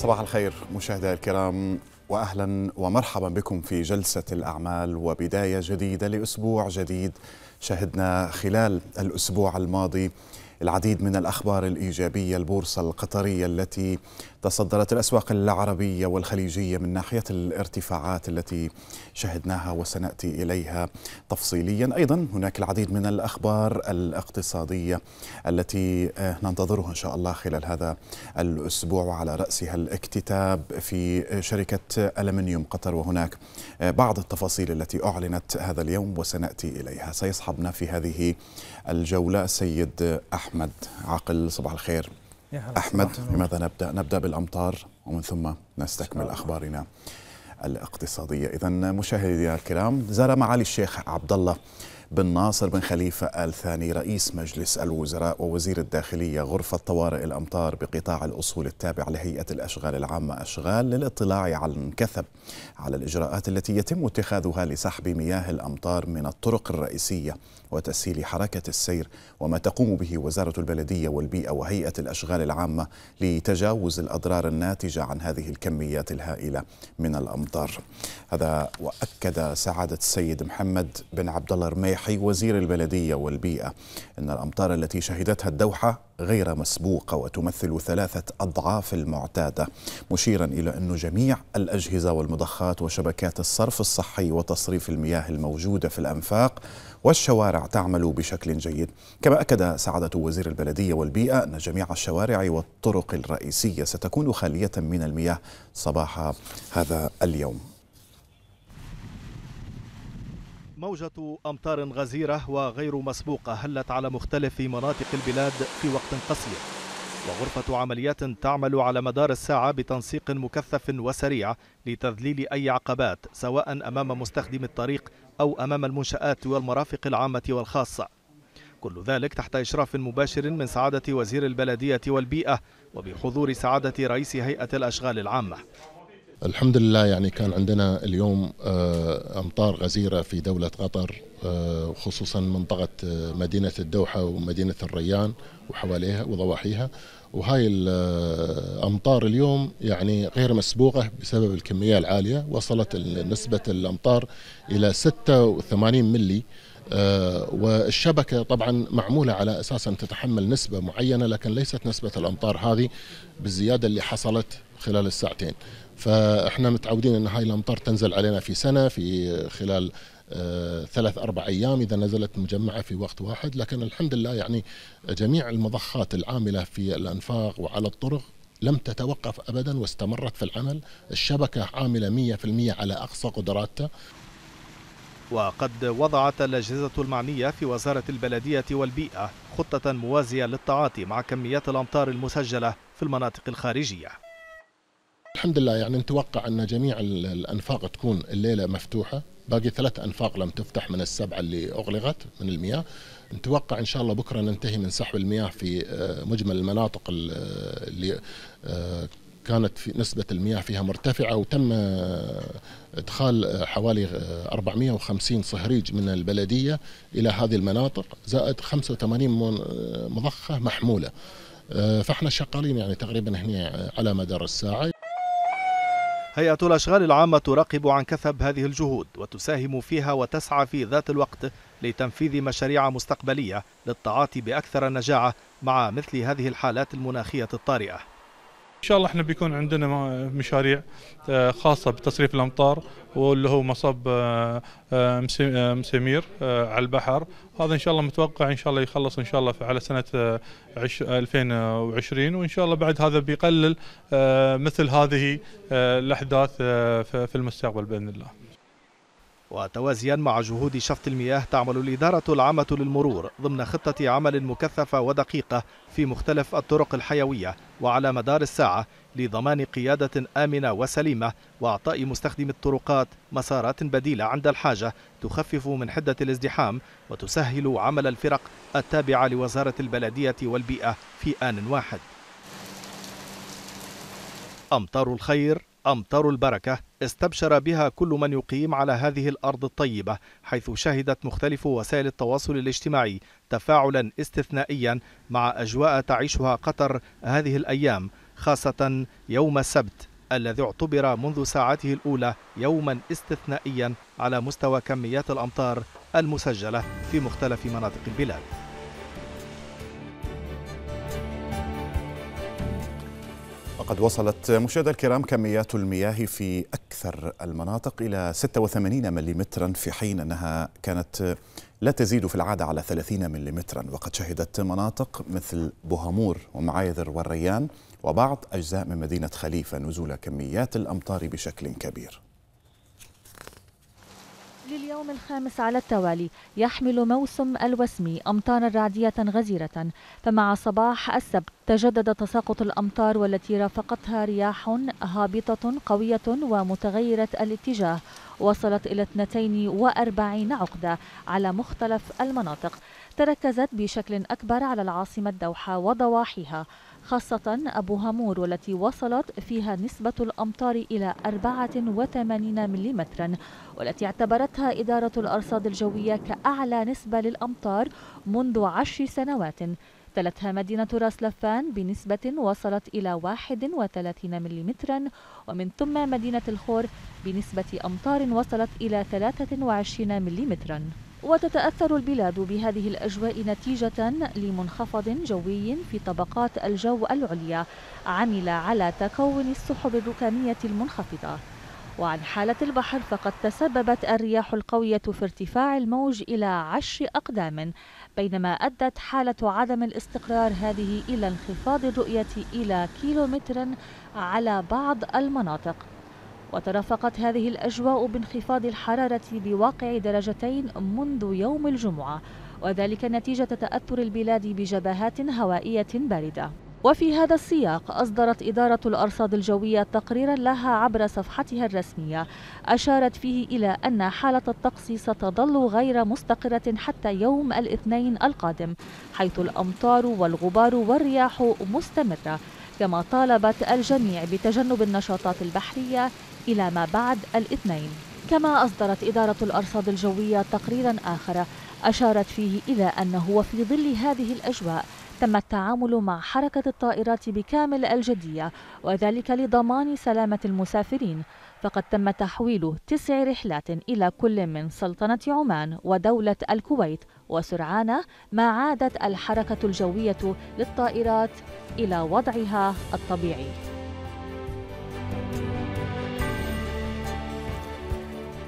صباح الخير مشاهدي الكرام واهلا ومرحبا بكم في جلسه الاعمال وبدايه جديده لاسبوع جديد شهدنا خلال الاسبوع الماضي العديد من الاخبار الايجابيه البورصه القطريه التي تصدرت الأسواق العربية والخليجية من ناحية الارتفاعات التي شهدناها وسنأتي إليها تفصيليا أيضا هناك العديد من الأخبار الاقتصادية التي آه، ننتظرها إن شاء الله خلال هذا الأسبوع وعلى رأسها الاكتتاب في شركة ألمنيوم قطر وهناك آه، بعض التفاصيل التي أعلنت هذا اليوم وسنأتي إليها سيصحبنا في هذه الجولة سيد أحمد عقل صباح الخير أحمد لماذا نبدأ؟ نبدأ بالأمطار ومن ثم نستكمل أخبارنا الاقتصادية إذا مشاهدينا الكرام زار معالي الشيخ عبد الله بن ناصر بن خليفة آل ثاني رئيس مجلس الوزراء ووزير الداخلية غرفة طوارئ الأمطار بقطاع الأصول التابع لهيئة الأشغال العامة أشغال للإطلاع عن كثب على الإجراءات التي يتم اتخاذها لسحب مياه الأمطار من الطرق الرئيسية وتسهيل حركة السير وما تقوم به وزارة البلدية والبيئة وهيئة الأشغال العامة لتجاوز الأضرار الناتجة عن هذه الكميات الهائلة من الأمطار هذا وأكد سعادة السيد محمد بن عبد الله رميح صالحي وزير البلدية والبيئة إن الأمطار التي شهدتها الدوحة غير مسبوقة وتمثل ثلاثة أضعاف المعتادة مشيرا إلى أن جميع الأجهزة والمضخات وشبكات الصرف الصحي وتصريف المياه الموجودة في الأنفاق والشوارع تعمل بشكل جيد كما أكد سعادة وزير البلدية والبيئة أن جميع الشوارع والطرق الرئيسية ستكون خالية من المياه صباح هذا اليوم موجة أمطار غزيرة وغير مسبوقة هلت على مختلف مناطق البلاد في وقت قصير وغرفة عمليات تعمل على مدار الساعة بتنسيق مكثف وسريع لتذليل أي عقبات سواء أمام مستخدم الطريق أو أمام المنشآت والمرافق العامة والخاصة كل ذلك تحت إشراف مباشر من سعادة وزير البلدية والبيئة وبحضور سعادة رئيس هيئة الأشغال العامة الحمد لله يعني كان عندنا اليوم آه، امطار غزيره في دوله قطر آه، خصوصا منطقه آه، مدينه الدوحه ومدينه الريان وحواليها وضواحيها وهاي الامطار اليوم يعني غير مسبوقه بسبب الكميه العاليه وصلت نسبه الامطار الى 86 ملي والشبكه طبعا معموله على اساس ان تتحمل نسبه معينه لكن ليست نسبه الامطار هذه بالزياده اللي حصلت خلال الساعتين. فاحنا متعودين ان هاي الامطار تنزل علينا في سنه في خلال آه، ثلاث أربع أيام إذا نزلت مجمعة في وقت واحد لكن الحمد لله يعني جميع المضخات العاملة في الأنفاق وعلى الطرق لم تتوقف أبدا واستمرت في العمل الشبكة عاملة 100% على أقصى قدراتها وقد وضعت الأجهزة المعنية في وزارة البلدية والبيئة خطة موازية للتعاطي مع كميات الأمطار المسجلة في المناطق الخارجية الحمد لله يعني نتوقع أن جميع الأنفاق تكون الليلة مفتوحة باقي ثلاث أنفاق لم تفتح من السبعة اللي أغلقت من المياه نتوقع إن شاء الله بكرة ننتهي من سحب المياه في آه، مجمل المناطق اللي آه، كانت في نسبة المياه فيها مرتفعة وتم آه، إدخال حوالي 450 صهريج من البلدية إلى هذه المناطق زائد 85 مضخة محمولة فاحنا شغالين يعني تقريبا هنا على مدار الساعة هيئة الأشغال العامة تراقب عن كثب هذه الجهود وتساهم فيها وتسعى في ذات الوقت لتنفيذ مشاريع مستقبلية للتعاطي بأكثر النجاعة مع مثل هذه الحالات المناخية الطارئة ان شاء الله احنا بيكون عندنا مشاريع آه، خاصه بتصريف الامطار واللي هو مصب آه، آه، مسمير على البحر هذا ان شاء الله متوقع ان شاء الله يخلص ان شاء الله على سنه 2020 وان شاء الله بعد هذا بيقلل مثل هذه الاحداث في المستقبل باذن الله وتوازيا مع جهود شفط المياه تعمل الإدارة العامة للمرور ضمن خطة عمل مكثفة ودقيقة في مختلف الطرق الحيوية وعلى مدار الساعة لضمان قيادة آمنة وسليمة وإعطاء مستخدم الطرقات مسارات بديلة عند الحاجة تخفف من حدة الازدحام وتسهل عمل الفرق التابعة لوزارة البلدية والبيئة في آن واحد أمطار الخير أمطار البركة استبشر بها كل من يقيم على هذه الأرض الطيبة حيث شهدت مختلف وسائل التواصل الاجتماعي تفاعلا استثنائيا مع أجواء تعيشها قطر هذه الأيام خاصة يوم السبت الذي اعتبر منذ ساعته الأولى يوما استثنائيا على مستوى كميات الأمطار المسجلة في مختلف مناطق البلاد وقد وصلت مشاهدي الكرام كميات المياه في أكثر المناطق إلى 86 مليمترا في حين أنها كانت لا تزيد في العادة على 30 مليمترا وقد شهدت مناطق مثل بوهامور ومعايذر والريان وبعض أجزاء من مدينة خليفة نزول كميات الأمطار بشكل كبير لليوم الخامس على التوالي يحمل موسم الوسمي أمطارا رعدية غزيرة فمع صباح السبت تجدد تساقط الأمطار والتي رافقتها رياح هابطة قوية ومتغيرة الاتجاه وصلت إلى 42 عقدة على مختلف المناطق تركزت بشكل أكبر على العاصمة الدوحة وضواحيها خاصة أبو هامور والتي وصلت فيها نسبة الأمطار إلى 84 ملم والتي اعتبرتها إدارة الأرصاد الجوية كأعلى نسبة للأمطار منذ عشر سنوات تلتها مدينة راس لفان بنسبة وصلت إلى 31 ملم ومن ثم مدينة الخور بنسبة أمطار وصلت إلى 23 ملم وتتأثر البلاد بهذه الأجواء نتيجة لمنخفض جوي في طبقات الجو العليا عمل على تكون السحب الركامية المنخفضة وعن حالة البحر فقد تسببت الرياح القوية في ارتفاع الموج إلى عشر أقدام بينما أدت حالة عدم الاستقرار هذه إلى انخفاض الرؤية إلى كيلومتر على بعض المناطق وترافقت هذه الأجواء بانخفاض الحرارة بواقع درجتين منذ يوم الجمعة وذلك نتيجة تأثر البلاد بجبهات هوائية باردة وفي هذا السياق أصدرت إدارة الأرصاد الجوية تقريرا لها عبر صفحتها الرسمية أشارت فيه إلى أن حالة الطقس ستظل غير مستقرة حتى يوم الاثنين القادم حيث الأمطار والغبار والرياح مستمرة كما طالبت الجميع بتجنب النشاطات البحرية إلى ما بعد الاثنين كما أصدرت إدارة الأرصاد الجوية تقريرا آخر أشارت فيه إلى أنه وفي ظل هذه الأجواء تم التعامل مع حركة الطائرات بكامل الجدية وذلك لضمان سلامة المسافرين فقد تم تحويل تسع رحلات إلى كل من سلطنة عمان ودولة الكويت وسرعان ما عادت الحركة الجوية للطائرات إلى وضعها الطبيعي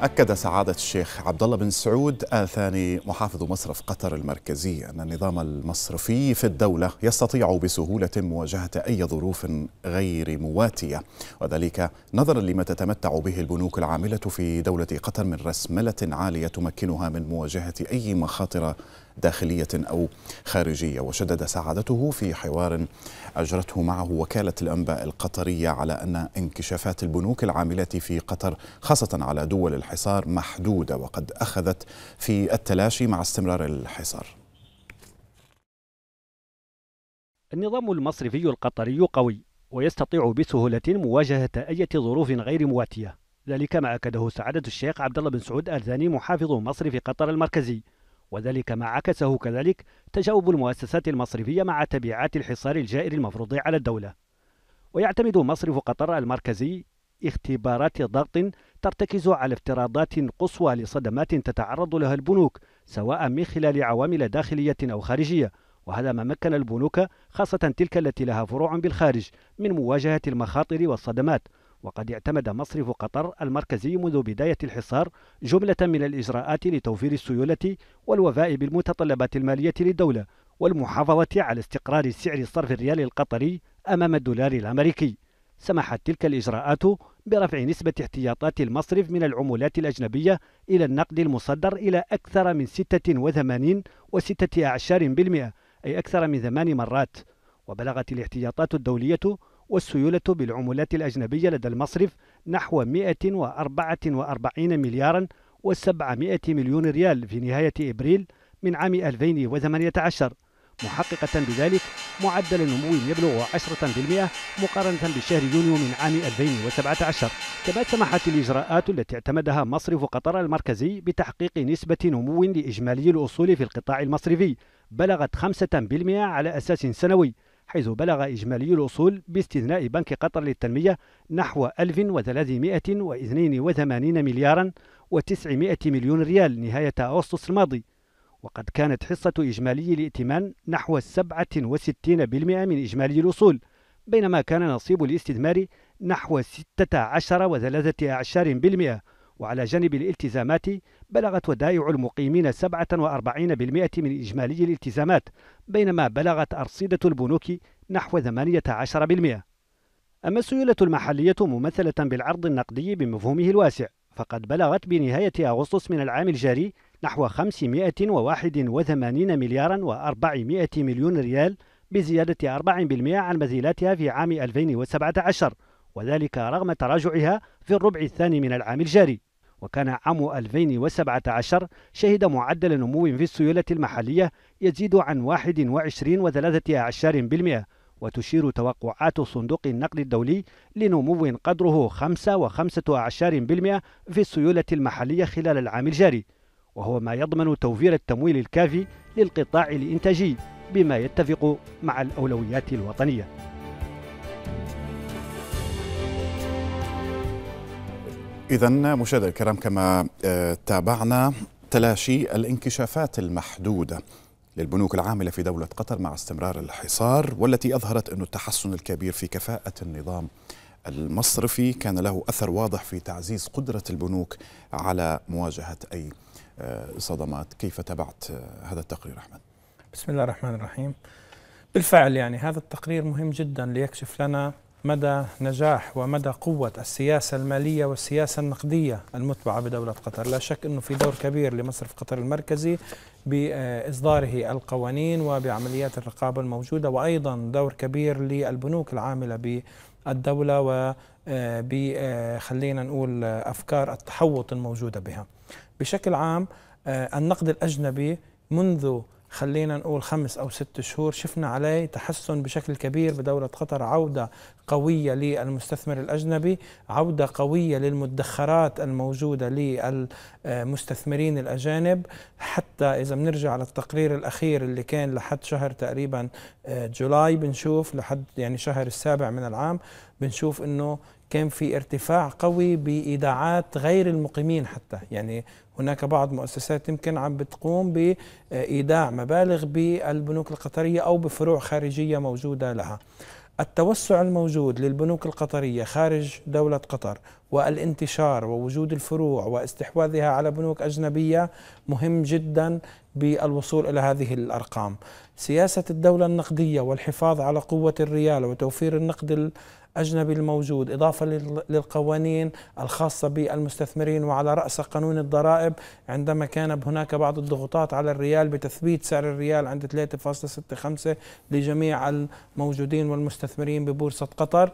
أكد سعادة الشيخ عبد الله بن سعود آل ثاني محافظ مصرف قطر المركزي أن النظام المصرفي في الدولة يستطيع بسهولة مواجهة أي ظروف غير مواتية وذلك نظرا لما تتمتع به البنوك العاملة في دولة قطر من رسملة عالية تمكنها من مواجهة أي مخاطر داخلية أو خارجية وشدد سعادته في حوار أجرته معه وكالة الأنباء القطرية على أن انكشافات البنوك العاملة في قطر خاصة على دول الحصار محدودة وقد أخذت في التلاشي مع استمرار الحصار النظام المصرفي القطري قوي ويستطيع بسهولة مواجهة أي ظروف غير مواتية ذلك ما أكده سعادة الشيخ عبد الله بن سعود آل ثاني محافظ مصر في قطر المركزي وذلك ما عكسه كذلك تجاوب المؤسسات المصرفية مع تبعات الحصار الجائر المفروض على الدولة ويعتمد مصرف قطر المركزي اختبارات ضغط ترتكز على افتراضات قصوى لصدمات تتعرض لها البنوك سواء من خلال عوامل داخلية أو خارجية وهذا ما مكن البنوك خاصة تلك التي لها فروع بالخارج من مواجهة المخاطر والصدمات وقد اعتمد مصرف قطر المركزي منذ بداية الحصار جملة من الإجراءات لتوفير السيولة والوفاء بالمتطلبات المالية للدولة والمحافظة على استقرار سعر صرف الريال القطري أمام الدولار الأمريكي سمحت تلك الإجراءات برفع نسبة احتياطات المصرف من العمولات الأجنبية إلى النقد المصدر إلى أكثر من 86 وستة أعشار بالمئة أي أكثر من ثمان مرات وبلغت الاحتياطات الدولية والسيولة بالعملات الأجنبية لدى المصرف نحو 144 مليارا و700 مليون ريال في نهاية إبريل من عام 2018 محققة بذلك معدل نمو يبلغ 10% مقارنة بشهر يونيو من عام 2017 كما سمحت الإجراءات التي اعتمدها مصرف قطر المركزي بتحقيق نسبة نمو لإجمالي الأصول في القطاع المصرفي بلغت 5% على أساس سنوي حيث بلغ إجمالي الوصول باستثناء بنك قطر للتنمية نحو 1382 مليارا و900 مليون ريال نهاية أغسطس الماضي وقد كانت حصة إجمالي الائتمان نحو 67% من إجمالي الوصول بينما كان نصيب الاستثمار نحو 16 وثلاثة أعشار بالمئة وعلى جانب الالتزامات بلغت ودائع المقيمين 47% من إجمالي الالتزامات بينما بلغت أرصدة البنوك نحو 18% أما السيولة المحلية ممثلة بالعرض النقدي بمفهومه الواسع فقد بلغت بنهاية أغسطس من العام الجاري نحو 581 مليارا و400 مليون ريال بزيادة 4% عن مزيلاتها في عام 2017 وذلك رغم تراجعها في الربع الثاني من العام الجاري وكان عام 2017 شهد معدل نمو في السيولة المحلية يزيد عن 21.3% وتشير توقعات صندوق النقد الدولي لنمو قدره 5.5% في السيولة المحلية خلال العام الجاري وهو ما يضمن توفير التمويل الكافي للقطاع الإنتاجي بما يتفق مع الأولويات الوطنية إذا مشاهدي الكرام كما آه، تابعنا تلاشي الانكشافات المحدودة للبنوك العاملة في دولة قطر مع استمرار الحصار والتي أظهرت أن التحسن الكبير في كفاءة النظام المصرفي كان له أثر واضح في تعزيز قدرة البنوك على مواجهة أي آه، صدمات كيف تابعت آه، هذا التقرير أحمد؟ بسم الله الرحمن الرحيم بالفعل يعني هذا التقرير مهم جدا ليكشف لنا مدى نجاح ومدى قوة السياسة المالية والسياسة النقدية المتبعة بدولة قطر لا شك أنه في دور كبير لمصرف قطر المركزي بإصداره القوانين وبعمليات الرقابة الموجودة وأيضا دور كبير للبنوك العاملة بالدولة و آه، آه، خلينا نقول أفكار التحوط الموجودة بها بشكل عام آه، النقد الأجنبي منذ خلينا نقول خمس أو ست شهور شفنا عليه تحسن بشكل كبير بدولة قطر عودة قوية للمستثمر الأجنبي عودة قوية للمدخرات الموجودة للمستثمرين الأجانب حتى إذا بنرجع للتقرير الأخير اللي كان لحد شهر تقريبا آه، جولاي بنشوف لحد يعني شهر السابع من العام بنشوف أنه كان في ارتفاع قوي بإيداعات غير المقيمين حتى يعني هناك بعض مؤسسات يمكن عم بتقوم بإيداع مبالغ بالبنوك القطرية أو بفروع خارجية موجودة لها التوسع الموجود للبنوك القطرية خارج دولة قطر والانتشار ووجود الفروع واستحواذها على بنوك أجنبية مهم جدا بالوصول إلى هذه الأرقام سياسة الدولة النقدية والحفاظ على قوة الريال وتوفير النقد أجنبي الموجود إضافة للقوانين الخاصة بالمستثمرين وعلى رأس قانون الضرائب عندما كان هناك بعض الضغوطات على الريال بتثبيت سعر الريال عند 3.65 لجميع الموجودين والمستثمرين ببورصة قطر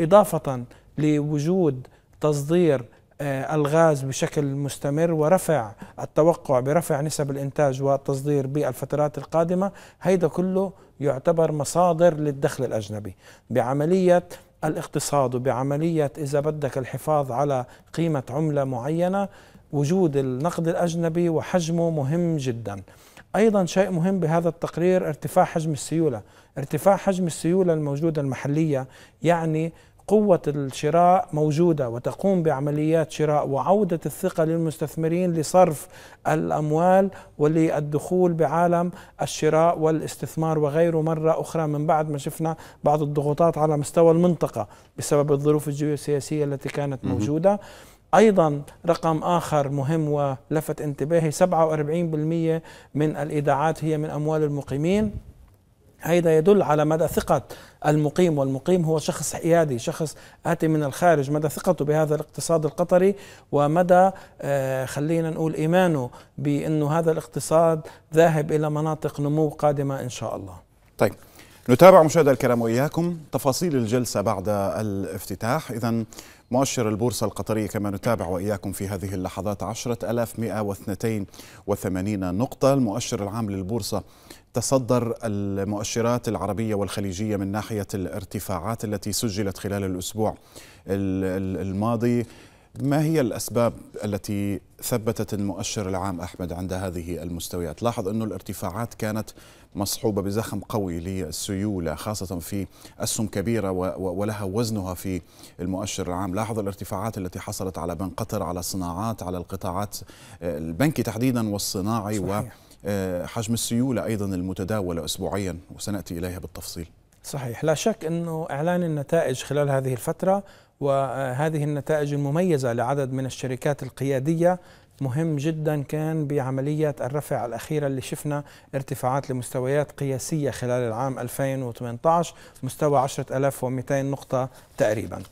إضافة لوجود تصدير آه، الغاز بشكل مستمر ورفع التوقع برفع نسب الانتاج والتصدير بالفترات القادمه هيدا كله يعتبر مصادر للدخل الاجنبي بعمليه الاقتصاد وبعملية إذا بدك الحفاظ على قيمة عملة معينة وجود النقد الأجنبي وحجمه مهم جدا أيضا شيء مهم بهذا التقرير ارتفاع حجم السيولة ارتفاع حجم السيولة الموجودة المحلية يعني قوة الشراء موجودة وتقوم بعمليات شراء وعودة الثقة للمستثمرين لصرف الأموال وللدخول بعالم الشراء والاستثمار وغيره مرة أخرى من بعد ما شفنا بعض الضغوطات على مستوى المنطقة بسبب الظروف الجيوسياسية التي كانت موجودة ايضا رقم اخر مهم ولفت انتباهي 47% من الايداعات هي من اموال المقيمين هيدا يدل على مدى ثقة المقيم والمقيم هو شخص حيادي شخص آتي من الخارج مدى ثقته بهذا الاقتصاد القطري ومدى آه، خلينا نقول إيمانه بأنه هذا الاقتصاد ذاهب إلى مناطق نمو قادمة إن شاء الله طيب نتابع مشاهدة الكرام وإياكم تفاصيل الجلسة بعد الافتتاح إذا مؤشر البورصة القطرية كما نتابع وإياكم في هذه اللحظات 10182 نقطة المؤشر العام للبورصة تصدر المؤشرات العربية والخليجية من ناحية الارتفاعات التي سجلت خلال الأسبوع الماضي ما هي الأسباب التي ثبتت المؤشر العام أحمد عند هذه المستويات لاحظ أن الارتفاعات كانت مصحوبة بزخم قوي للسيولة خاصة في أسهم كبيرة ولها وزنها في المؤشر العام لاحظ الارتفاعات التي حصلت على بنك قطر على صناعات على القطاعات البنكي تحديدا والصناعي صحيح. وحجم آه، السيولة أيضا المتداولة أسبوعيا وسنأتي إليها بالتفصيل صحيح لا شك أنه إعلان النتائج خلال هذه الفترة وهذه النتائج المميزة لعدد من الشركات القيادية مهم جدا كان بعملية الرفع الأخيرة اللي شفنا ارتفاعات لمستويات قياسية خلال العام 2018 مستوى 10200 نقطة تقريبا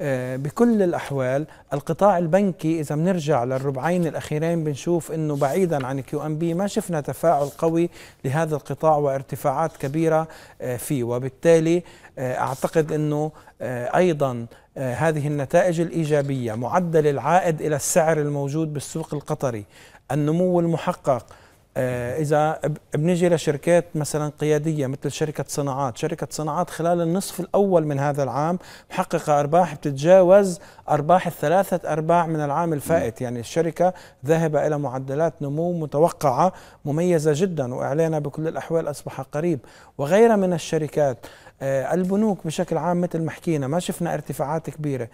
آه، بكل الأحوال القطاع البنكي إذا بنرجع للربعين الأخيرين بنشوف أنه بعيدا عن كيو أم بي ما شفنا تفاعل قوي لهذا القطاع وارتفاعات كبيرة آه، فيه وبالتالي آه، أعتقد أنه أيضا آه، هذه النتائج الإيجابية معدل العائد إلى السعر الموجود بالسوق القطري النمو المحقق آه، إذا بنجي لشركات مثلا قيادية مثل شركة صناعات شركة صناعات خلال النصف الأول من هذا العام محققة أرباح بتتجاوز أرباح الثلاثة أرباع من العام الفائت يعني الشركة ذاهبة إلى معدلات نمو متوقعة مميزة جدا وإعلانها بكل الأحوال أصبح قريب وغيرها من الشركات آه، البنوك بشكل عام مثل ما حكينا ما شفنا ارتفاعات كبيره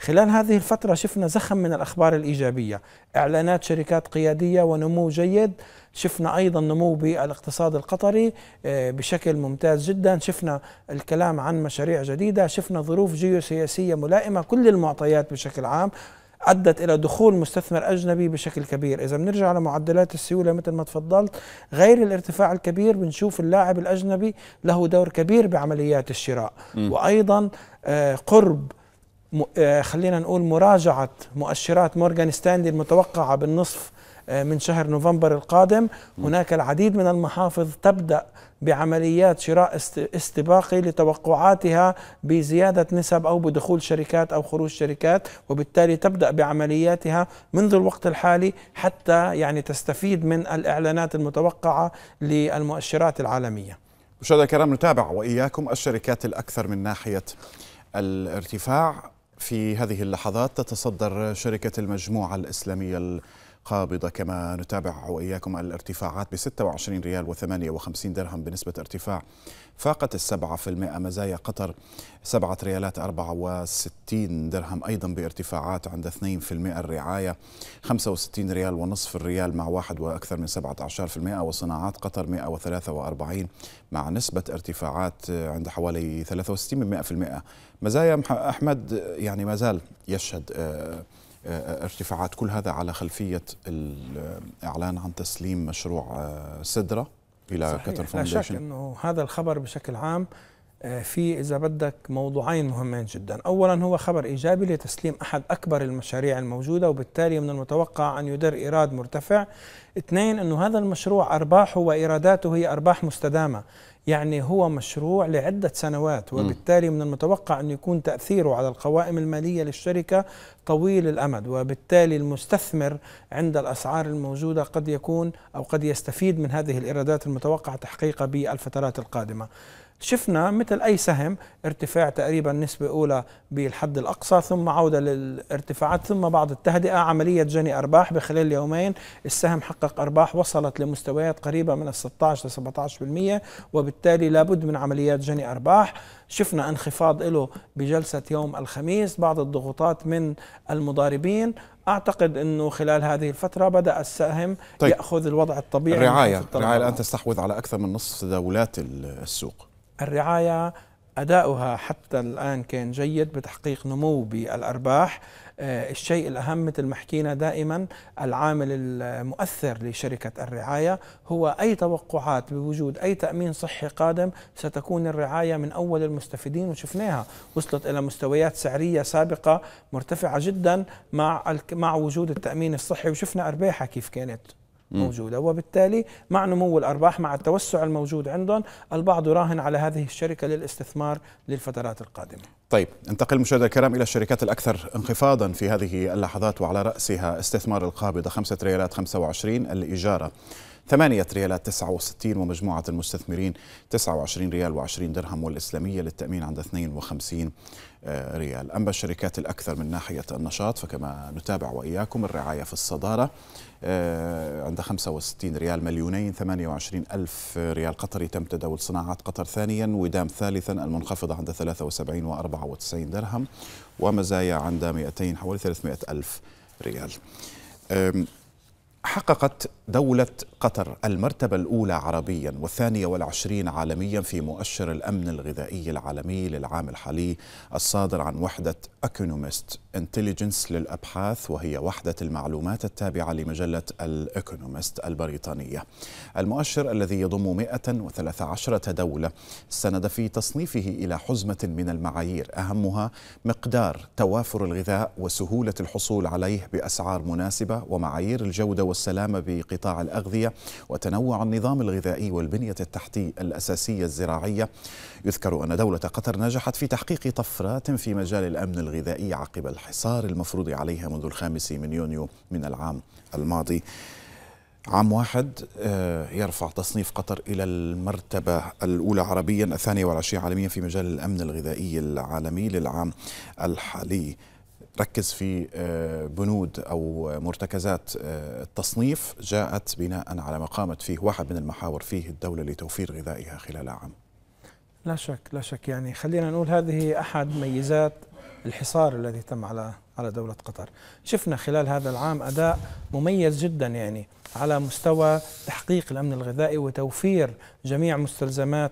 خلال هذه الفتره شفنا زخم من الاخبار الايجابيه اعلانات شركات قياديه ونمو جيد شفنا ايضا نمو بالاقتصاد القطري آه، بشكل ممتاز جدا شفنا الكلام عن مشاريع جديده شفنا ظروف جيوسياسيه ملائمه كل المعطيات بشكل عام أدت إلى دخول مستثمر أجنبي بشكل كبير إذا بنرجع لمعدلات السيولة مثل ما تفضلت غير الارتفاع الكبير بنشوف اللاعب الأجنبي له دور كبير بعمليات الشراء آه، م. وأيضا آه، قرب خلينا نقول مراجعة مؤشرات مورغان ستانلي المتوقعة بالنصف آه، من شهر نوفمبر القادم هناك العديد من المحافظ تبدأ بعمليات شراء استباقي لتوقعاتها بزيادة نسب أو بدخول شركات أو خروج شركات وبالتالي تبدأ بعملياتها منذ الوقت الحالي حتى يعني تستفيد من الإعلانات المتوقعة للمؤشرات العالمية مشاهدينا الكرام نتابع وإياكم الشركات الأكثر من ناحية الارتفاع في هذه اللحظات تتصدر شركة المجموعة الإسلامية قابضة كما نتابع وإياكم الارتفاعات ب 26 ريال و58 درهم بنسبة ارتفاع فاقت السبعة في المئة مزايا قطر سبعة ريالات 64 درهم أيضا بارتفاعات عند 2% الرعاية 65 ريال ونصف الريال مع واحد وأكثر من 17% وصناعات قطر 143 مع نسبة ارتفاعات عند حوالي 63 من 100% مزايا أحمد يعني ما زال يشهد آه، ارتفاعات كل هذا على خلفية الإعلان عن تسليم مشروع آه، سدرة إلى كتر فونديشن لا شك أنه هذا الخبر بشكل عام آه، في إذا بدك موضوعين مهمين جدا أولا هو خبر إيجابي لتسليم أحد أكبر المشاريع الموجودة وبالتالي من المتوقع أن يدر إيراد مرتفع اثنين انه هذا المشروع ارباحه وايراداته هي ارباح مستدامه يعني هو مشروع لعدة سنوات وبالتالي من المتوقع أن يكون تأثيره على القوائم المالية للشركة طويل الأمد وبالتالي المستثمر عند الأسعار الموجودة قد يكون أو قد يستفيد من هذه الإيرادات المتوقعة تحقيقها بالفترات القادمة شفنا مثل أي سهم ارتفاع تقريبا نسبة أولى بالحد الأقصى ثم عودة للارتفاعات ثم بعد التهدئة عملية جني أرباح بخلال يومين السهم حقق أرباح وصلت لمستويات قريبة من 16 ل 17% وبالتالي لابد من عمليات جني أرباح شفنا انخفاض له بجلسة يوم الخميس بعض الضغوطات من المضاربين اعتقد انه خلال هذه الفتره بدا السهم طيب. ياخذ الوضع الطبيعي الرعايه الرعايه الان تستحوذ على اكثر من نصف دولات السوق الرعاية أداؤها حتى الآن كان جيد بتحقيق نمو بالأرباح آه، الشيء الأهم مثل ما حكينا دائما العامل المؤثر لشركة الرعاية هو أي توقعات بوجود أي تأمين صحي قادم ستكون الرعاية من أول المستفيدين وشفناها وصلت إلى مستويات سعرية سابقة مرتفعة جدا مع مع وجود التأمين الصحي وشفنا أرباحها كيف كانت موجودة وبالتالي مع نمو الأرباح مع التوسع الموجود عندهم البعض يراهن على هذه الشركة للاستثمار للفترات القادمة طيب انتقل مشاهدينا الكرام إلى الشركات الأكثر انخفاضا في هذه اللحظات وعلى رأسها استثمار القابضة 5 ريالات 25 الإجارة 8 ريالات 69 ومجموعة المستثمرين 29 ريال و20 درهم والإسلامية للتأمين عند 52 آه، ريال أما الشركات الأكثر من ناحية النشاط فكما نتابع وإياكم الرعاية في الصدارة آه، عند 65 ريال مليونين 28 ألف ريال قطري تم تداول صناعات قطر ثانيا ودام ثالثا المنخفضة عند 73 و94 درهم ومزايا عند 200 حوالي 300 ألف ريال حققت دولة قطر المرتبة الأولى عربيا والثانية والعشرين عالميا في مؤشر الأمن الغذائي العالمي للعام الحالي الصادر عن وحدة أكونومست انتليجنس للأبحاث وهي وحدة المعلومات التابعة لمجلة الأكونومست البريطانية المؤشر الذي يضم 113 دولة سند في تصنيفه إلى حزمة من المعايير أهمها مقدار توافر الغذاء وسهولة الحصول عليه بأسعار مناسبة ومعايير الجودة والسلامة بقطاع الأغذية وتنوع النظام الغذائي والبنية التحتية الأساسية الزراعية يذكر أن دولة قطر نجحت في تحقيق طفرات في مجال الأمن الغذائي عقب الحصار المفروض عليها منذ الخامس من يونيو من العام الماضي عام واحد آه، يرفع تصنيف قطر إلى المرتبة الأولى عربيا الثانية والعشرين عالميا في مجال الأمن الغذائي العالمي للعام الحالي تركز في آه، بنود أو مرتكزات آه، التصنيف جاءت بناء على ما قامت فيه واحد من المحاور فيه الدولة لتوفير غذائها خلال عام لا شك لا شك يعني خلينا نقول هذه أحد ميزات الحصار الذي تم على على دولة قطر شفنا خلال هذا العام أداء مميز جدا يعني على مستوى تحقيق الأمن الغذائي وتوفير جميع مستلزمات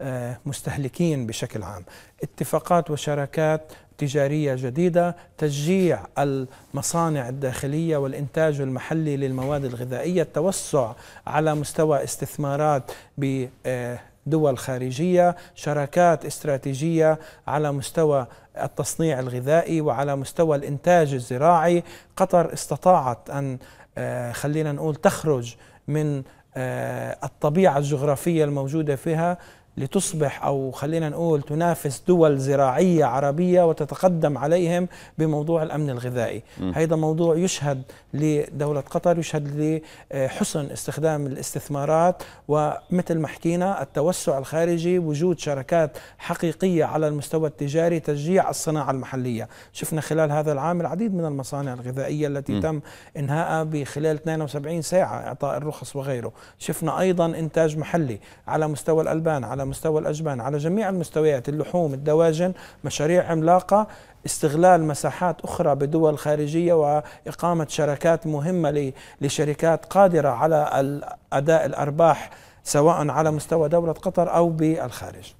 المستهلكين آه، بشكل عام اتفاقات وشراكات تجارية جديدة تشجيع المصانع الداخلية والإنتاج المحلي للمواد الغذائية التوسع على مستوى استثمارات ب آه، دول خارجية شراكات استراتيجية على مستوى التصنيع الغذائي وعلى مستوى الإنتاج الزراعي قطر استطاعت أن آه، خلينا نقول تخرج من آه، الطبيعة الجغرافية الموجودة فيها لتصبح او خلينا نقول تنافس دول زراعيه عربيه وتتقدم عليهم بموضوع الامن الغذائي، هذا موضوع يشهد لدوله قطر يشهد لحسن استخدام الاستثمارات ومثل ما حكينا التوسع الخارجي وجود شركات حقيقيه على المستوى التجاري تشجيع الصناعه المحليه، شفنا خلال هذا العام العديد من المصانع الغذائيه التي م. تم انهائها بخلال 72 ساعه اعطاء الرخص وغيره، شفنا ايضا انتاج محلي على مستوى الالبان على على مستوى الأجبان على جميع المستويات اللحوم الدواجن مشاريع عملاقة استغلال مساحات أخرى بدول خارجية وإقامة شراكات مهمة لشركات قادرة على أداء الأرباح سواء على مستوى دولة قطر أو بالخارج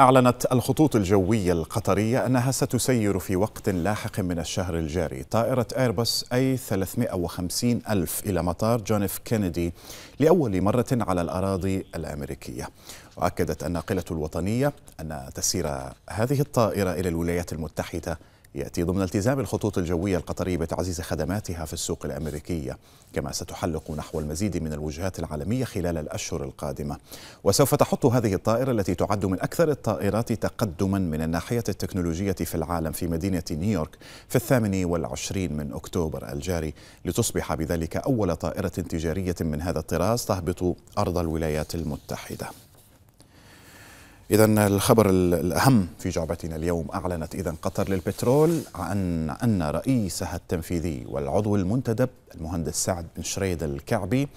أعلنت الخطوط الجوية القطرية أنها ستسير في وقت لاحق من الشهر الجاري طائرة إيرباص أي 350 ألف إلى مطار جون اف كينيدي لأول مرة على الأراضي الأمريكية وأكدت الناقلة الوطنية أن تسير هذه الطائرة إلى الولايات المتحدة يأتي ضمن التزام الخطوط الجوية القطرية بتعزيز خدماتها في السوق الأمريكية كما ستحلق نحو المزيد من الوجهات العالمية خلال الأشهر القادمة وسوف تحط هذه الطائرة التي تعد من أكثر الطائرات تقدما من الناحية التكنولوجية في العالم في مدينة نيويورك في الثامن والعشرين من أكتوبر الجاري لتصبح بذلك أول طائرة تجارية من هذا الطراز تهبط أرض الولايات المتحدة إذا الخبر الأهم في جعبتنا اليوم أعلنت إذا قطر للبترول عن أن رئيسها التنفيذي والعضو المنتدب المهندس سعد بن شريد الكعبي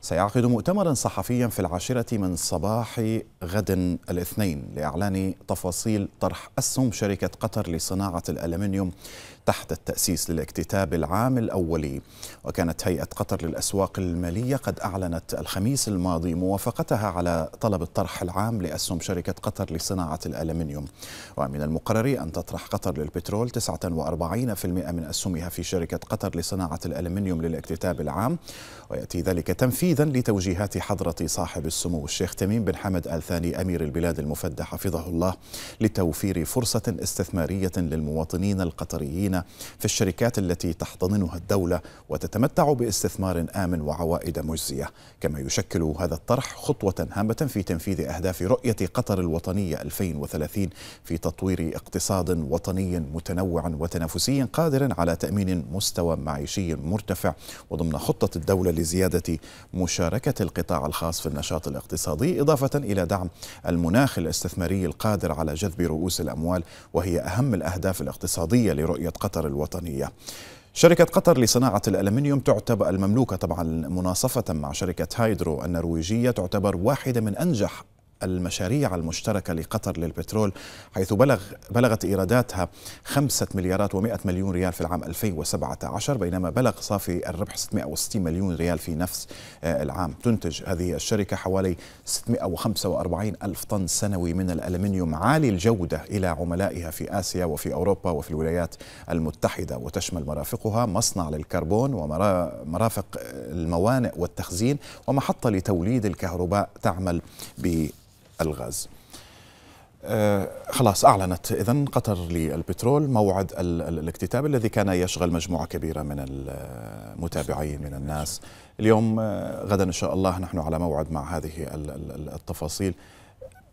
سيعقد مؤتمرا صحفيا في العاشرة من صباح غد الاثنين لإعلان تفاصيل طرح أسهم شركة قطر لصناعة الألمنيوم تحت التأسيس للاكتتاب العام الأولي وكانت هيئة قطر للأسواق المالية قد أعلنت الخميس الماضي موافقتها على طلب الطرح العام لأسهم شركة قطر لصناعة الألمنيوم ومن المقرر أن تطرح قطر للبترول 49% من أسهمها في شركة قطر لصناعة الألمنيوم للاكتتاب العام ويأتي ذلك تنفيذا لتوجيهات حضرة صاحب السمو الشيخ تميم بن حمد آل ثاني أمير البلاد المفدى حفظه الله لتوفير فرصة استثمارية للمواطنين القطريين في الشركات التي تحتضنها الدولة وتتمتع باستثمار آمن وعوائد مجزية كما يشكل هذا الطرح خطوة هامة في تنفيذ أهداف رؤية قطر الوطنية 2030 في تطوير اقتصاد وطني متنوع وتنافسي قادر على تأمين مستوى معيشي مرتفع وضمن خطة الدولة لزيادة مشاركة القطاع الخاص في النشاط الاقتصادي إضافة إلى دعم المناخ الاستثماري القادر على جذب رؤوس الأموال وهي أهم الأهداف الاقتصادية لرؤية قطر قطر الوطنية شركة قطر لصناعة الألمنيوم تعتبر المملوكة طبعا مناصفة مع شركة هايدرو النرويجية تعتبر واحدة من أنجح المشاريع المشتركة لقطر للبترول حيث بلغ بلغت إيراداتها خمسة مليارات و100 مليون ريال في العام 2017 بينما بلغ صافي الربح 660 مليون ريال في نفس آه، العام تنتج هذه الشركة حوالي 645 ألف طن سنوي من الألمنيوم عالي الجودة إلى عملائها في آسيا وفي أوروبا وفي الولايات المتحدة وتشمل مرافقها مصنع للكربون ومرافق الموانئ والتخزين ومحطة لتوليد الكهرباء تعمل ب الغاز آه، خلاص أعلنت إذا قطر للبترول موعد الاكتتاب الذي كان يشغل مجموعة كبيرة من المتابعين من الناس اليوم آه، غدا إن شاء الله نحن على موعد مع هذه التفاصيل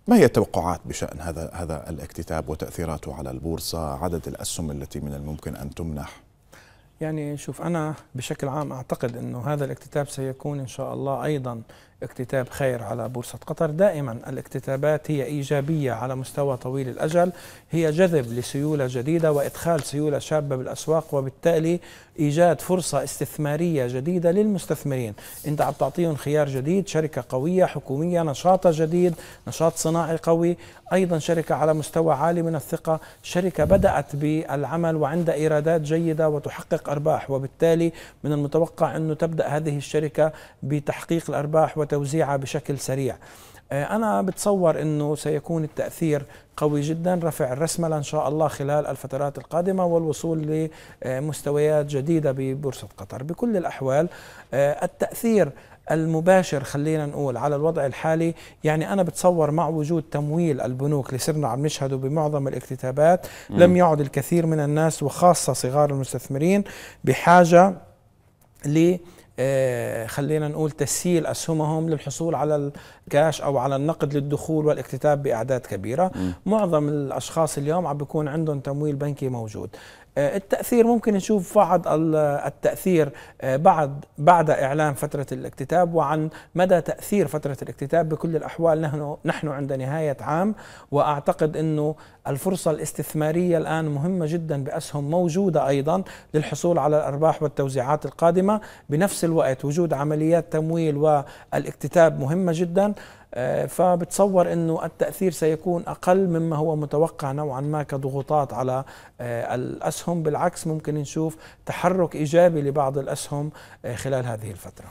ما هي التوقعات بشأن هذا هذا الاكتتاب وتأثيراته على البورصة عدد الأسهم التي من الممكن أن تمنح يعني شوف أنا بشكل عام أعتقد أنه هذا الاكتتاب سيكون إن شاء الله أيضا اكتتاب خير على بورصة قطر دائما الاكتتابات هي إيجابية على مستوى طويل الأجل هي جذب لسيولة جديدة وإدخال سيولة شابة بالأسواق وبالتالي إيجاد فرصة استثمارية جديدة للمستثمرين أنت عم تعطيهم خيار جديد شركة قوية حكومية نشاطها جديد نشاط صناعي قوي أيضا شركة على مستوى عالي من الثقة شركة بدأت بالعمل وعندها إيرادات جيدة وتحقق أرباح وبالتالي من المتوقع أنه تبدأ هذه الشركة بتحقيق الأرباح وتوزيعها بشكل سريع آه، أنا بتصور أنه سيكون التأثير قوي جدا رفع الرسملة إن شاء الله خلال الفترات القادمة والوصول لمستويات جديدة ببورصة قطر بكل الأحوال آه، التأثير المباشر خلينا نقول على الوضع الحالي يعني أنا بتصور مع وجود تمويل البنوك اللي صرنا عم نشهده بمعظم الاكتتابات م. لم يعد الكثير من الناس وخاصة صغار المستثمرين بحاجة ل آه، خلينا نقول تسهيل اسهمهم للحصول على الكاش او على النقد للدخول والاكتتاب باعداد كبيره، م. معظم الاشخاص اليوم عم بيكون عندهم تمويل بنكي موجود، آه، التأثير ممكن نشوف بعض التأثير آه، بعد بعد إعلان فترة الاكتتاب وعن مدى تأثير فترة الاكتتاب بكل الأحوال نحن نحن عند نهاية عام وأعتقد أنه الفرصة الاستثمارية الآن مهمة جدا بأسهم موجودة أيضا للحصول على الأرباح والتوزيعات القادمة بنفس الوقت وجود عمليات تمويل والاكتتاب مهمة جدا آه، فبتصور انه التاثير سيكون اقل مما هو متوقع نوعا ما كضغوطات على آه، الاسهم بالعكس ممكن نشوف تحرك ايجابي لبعض الاسهم آه، خلال هذه الفتره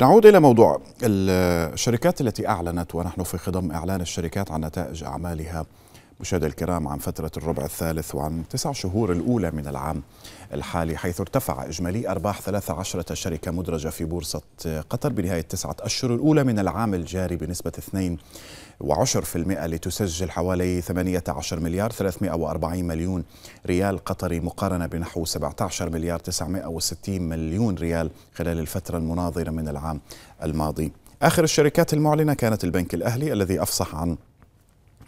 نعود إلى موضوع الشركات التي أعلنت ونحن في خضم إعلان الشركات عن نتائج أعمالها مشاهدي الكرام عن فترة الربع الثالث وعن تسع شهور الأولى من العام الحالي حيث ارتفع إجمالي أرباح 13 شركة مدرجة في بورصة قطر بنهاية تسعة أشهر الأولى من العام الجاري بنسبة 2.10% لتسجل حوالي 18 مليار 340 مليون ريال قطري مقارنة بنحو 17 مليار 960 مليون ريال خلال الفترة المناظرة من العام الماضي آخر الشركات المعلنة كانت البنك الأهلي الذي أفصح عن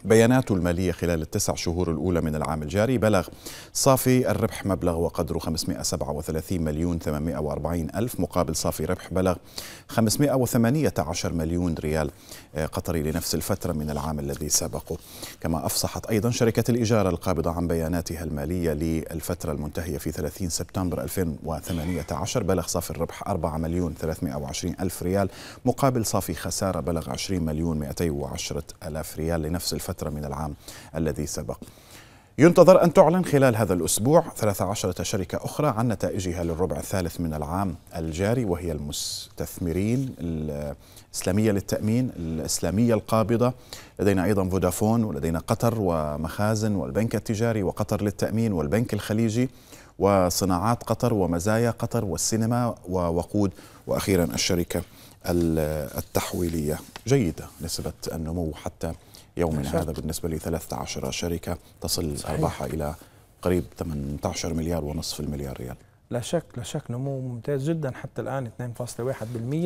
بياناته المالية خلال التسع شهور الأولى من العام الجاري بلغ صافي الربح مبلغ وقدره 537 مليون 840 ألف مقابل صافي ربح بلغ 518 مليون ريال آه، قطري لنفس الفترة من العام الذي سبقه كما أفصحت أيضا شركة الإيجار القابضة عن بياناتها المالية للفترة المنتهية في 30 سبتمبر 2018 بلغ صافي الربح 4 مليون 320 ألف ريال مقابل صافي خسارة بلغ 20 مليون 210 ألف ريال لنفس الفترة فترة من العام الذي سبق ينتظر أن تعلن خلال هذا الأسبوع 13 شركة أخرى عن نتائجها للربع الثالث من العام الجاري وهي المستثمرين الإسلامية للتأمين الإسلامية القابضة لدينا أيضا فودافون ولدينا قطر ومخازن والبنك التجاري وقطر للتأمين والبنك الخليجي وصناعات قطر ومزايا قطر والسينما ووقود وأخيرا الشركة التحويلية جيدة نسبة النمو حتى يومنا هذا بالنسبة ل 13 شركة تصل أرباحها إلى قريب 18 مليار ونصف المليار ريال لا شك لا شك نمو ممتاز جدا حتى الآن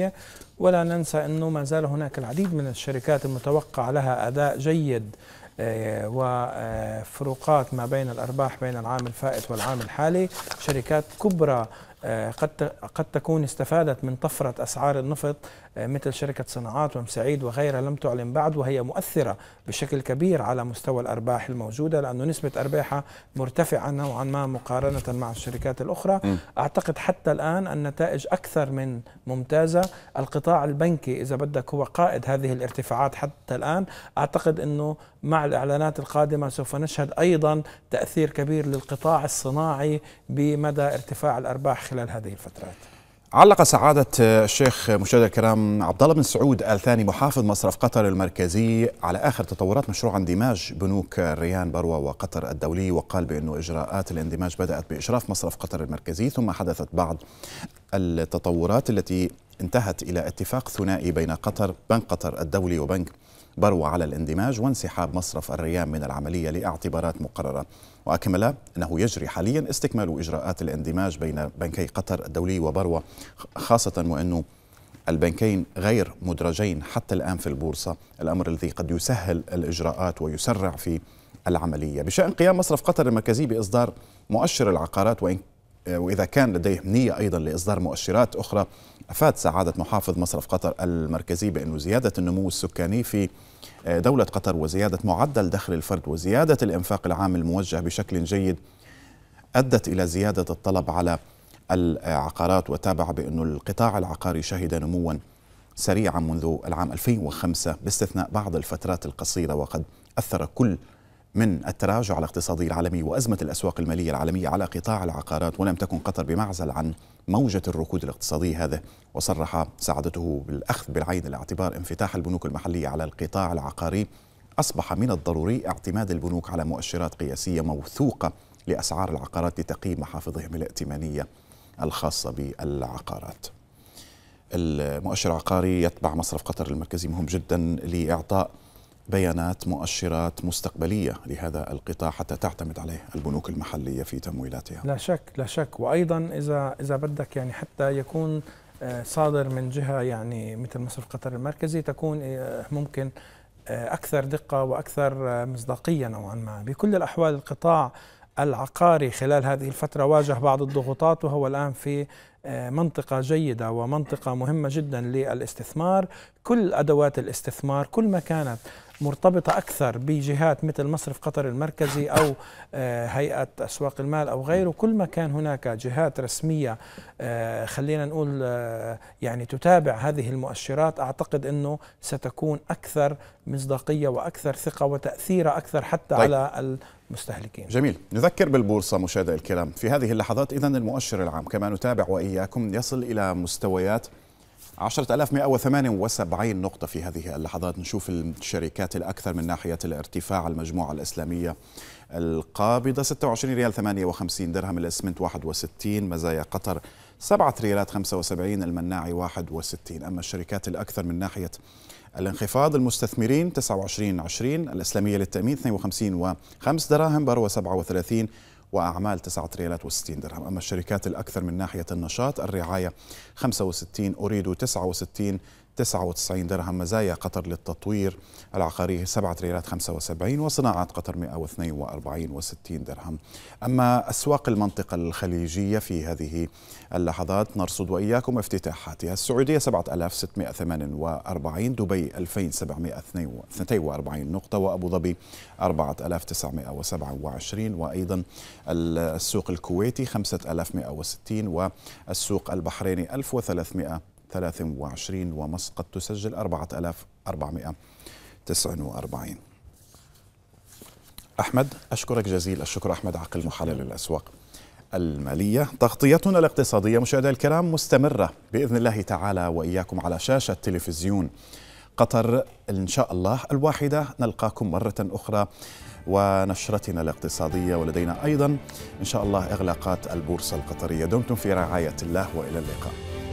2.1% ولا ننسى أنه ما زال هناك العديد من الشركات المتوقع لها أداء جيد آه، وفروقات ما بين الأرباح بين العام الفائت والعام الحالي شركات كبرى آه، قد قد تكون استفادت من طفره اسعار النفط آه، مثل شركة صناعات ومسعيد وغيرها لم تعلن بعد وهي مؤثرة بشكل كبير على مستوى الأرباح الموجودة لأنه نسبة أرباحها مرتفعة نوعا ما مقارنة مع الشركات الأخرى م. أعتقد حتى الآن النتائج أكثر من ممتازة القطاع البنكي إذا بدك هو قائد هذه الارتفاعات حتى الآن أعتقد أنه مع الإعلانات القادمة سوف نشهد أيضا تأثير كبير للقطاع الصناعي بمدى ارتفاع الأرباح خلال هذه الفترات علق سعادة الشيخ مشاهد الكرام عبد الله بن سعود آل ثاني محافظ مصرف قطر المركزي على آخر تطورات مشروع اندماج بنوك ريان بروة وقطر الدولي وقال بأن إجراءات الاندماج بدأت بإشراف مصرف قطر المركزي ثم حدثت بعض التطورات التي انتهت إلى اتفاق ثنائي بين قطر بنك قطر الدولي وبنك بروا على الاندماج وانسحاب مصرف الريان من العملية لاعتبارات مقررة وأكمل أنه يجري حاليا استكمال إجراءات الاندماج بين بنكي قطر الدولي وبروة خاصة وأنه البنكين غير مدرجين حتى الآن في البورصة الأمر الذي قد يسهل الإجراءات ويسرع في العملية بشأن قيام مصرف قطر المركزي بإصدار مؤشر العقارات وإن وإذا كان لديه نية أيضا لإصدار مؤشرات أخرى أفاد سعادة محافظ مصرف قطر المركزي بأن زيادة النمو السكاني في آه، دولة قطر وزيادة معدل دخل الفرد وزيادة الإنفاق العام الموجه بشكل جيد أدت إلى زيادة الطلب على العقارات وتابع بأن القطاع العقاري شهد نموا سريعا منذ العام 2005 باستثناء بعض الفترات القصيرة وقد أثر كل من التراجع الاقتصادي العالمي وأزمة الأسواق المالية العالمية على قطاع العقارات ولم تكن قطر بمعزل عن موجة الركود الاقتصادي هذا وصرح سعادته بالأخذ بالعين الاعتبار انفتاح البنوك المحلية على القطاع العقاري أصبح من الضروري اعتماد البنوك على مؤشرات قياسية موثوقة لأسعار العقارات لتقييم محافظهم الائتمانية الخاصة بالعقارات المؤشر العقاري يتبع مصرف قطر المركزي مهم جدا لإعطاء بيانات مؤشرات مستقبلية لهذا القطاع حتى تعتمد عليه البنوك المحلية في تمويلاتها لا شك لا شك وأيضا إذا إذا بدك يعني حتى يكون آه، صادر من جهة يعني مثل مصرف قطر المركزي تكون آه، ممكن آه، أكثر دقة وأكثر مصداقية نوعا ما بكل الأحوال القطاع العقاري خلال هذه الفترة واجه بعض الضغوطات وهو الآن في منطقة جيدة ومنطقة مهمة جدا للاستثمار كل أدوات الاستثمار كل ما كانت مرتبطة أكثر بجهات مثل مصرف قطر المركزي أو آه، هيئة أسواق المال أو غيره كل ما كان هناك جهات رسمية آه، خلينا نقول آه، يعني تتابع هذه المؤشرات أعتقد أنه ستكون أكثر مصداقية وأكثر ثقة وتأثير أكثر حتى طيب. على المستهلكين جميل نذكر بالبورصة مشاهدة الكرام في هذه اللحظات إذا المؤشر العام كما نتابع وإياكم يصل إلى مستويات 10178 نقطة في هذه اللحظات نشوف الشركات الأكثر من ناحية الارتفاع المجموعة الإسلامية القابضة 26 ريال 58 درهم الإسمنت 61 مزايا قطر 7 ريالات 75 المناعي 61 أما الشركات الأكثر من ناحية الانخفاض المستثمرين 29 20 الإسلامية للتأمين 52 و5 دراهم بروة 37 وأعمال 9 ريالات و60 درهم أما الشركات الأكثر من ناحية النشاط الرعاية 65 أريد 69 99 درهم مزايا قطر للتطوير العقاري 7 ريالات 75 وصناعة قطر 142 و60 درهم أما أسواق المنطقة الخليجية في هذه اللحظات نرصد وإياكم افتتاحاتها السعودية 7648 دبي 2742 نقطة وأبو ظبي 4927 وأيضا السوق الكويتي 5160 والسوق البحريني 1300 23 ومسقط تسجل 4449 أحمد أشكرك جزيل الشكر أحمد عقل محلل الأسواق المالية تغطيتنا الاقتصادية مشاهدي الكرام مستمرة بإذن الله تعالى وإياكم على شاشة تلفزيون قطر إن شاء الله الواحدة نلقاكم مرة أخرى ونشرتنا الاقتصادية ولدينا أيضا إن شاء الله إغلاقات البورصة القطرية دمتم في رعاية الله وإلى اللقاء